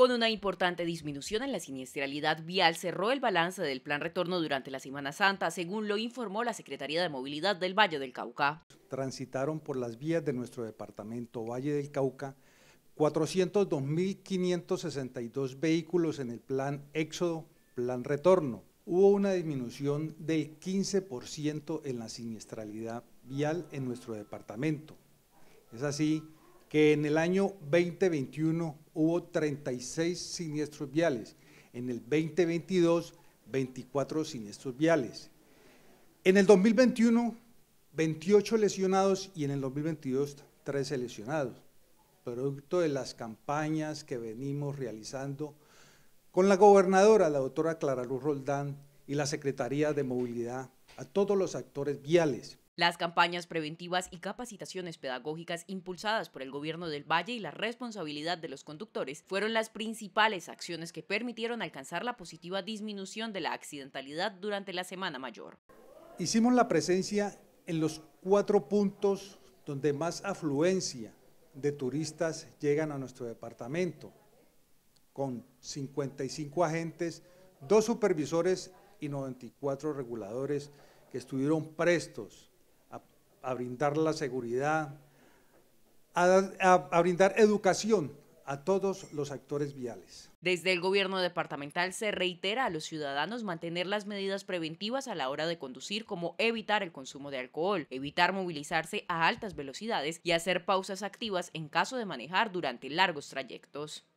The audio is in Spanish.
Con una importante disminución en la siniestralidad vial, cerró el balance del plan retorno durante la Semana Santa, según lo informó la Secretaría de Movilidad del Valle del Cauca. Transitaron por las vías de nuestro departamento Valle del Cauca 402.562 vehículos en el plan éxodo, plan retorno. Hubo una disminución del 15% en la siniestralidad vial en nuestro departamento. Es así que en el año 2021 hubo 36 siniestros viales, en el 2022 24 siniestros viales. En el 2021 28 lesionados y en el 2022 13 lesionados, producto de las campañas que venimos realizando con la gobernadora, la doctora Clara Luz Roldán, y la Secretaría de Movilidad, a todos los actores viales. Las campañas preventivas y capacitaciones pedagógicas impulsadas por el gobierno del Valle y la responsabilidad de los conductores fueron las principales acciones que permitieron alcanzar la positiva disminución de la accidentalidad durante la Semana Mayor. Hicimos la presencia en los cuatro puntos donde más afluencia de turistas llegan a nuestro departamento, con 55 agentes, dos supervisores y 94 reguladores que estuvieron prestos a brindar la seguridad, a, brindar educación a todos los actores viales. Desde el gobierno departamental se reitera a los ciudadanos mantener las medidas preventivas a la hora de conducir, como evitar el consumo de alcohol, evitar movilizarse a altas velocidades y hacer pausas activas en caso de manejar durante largos trayectos.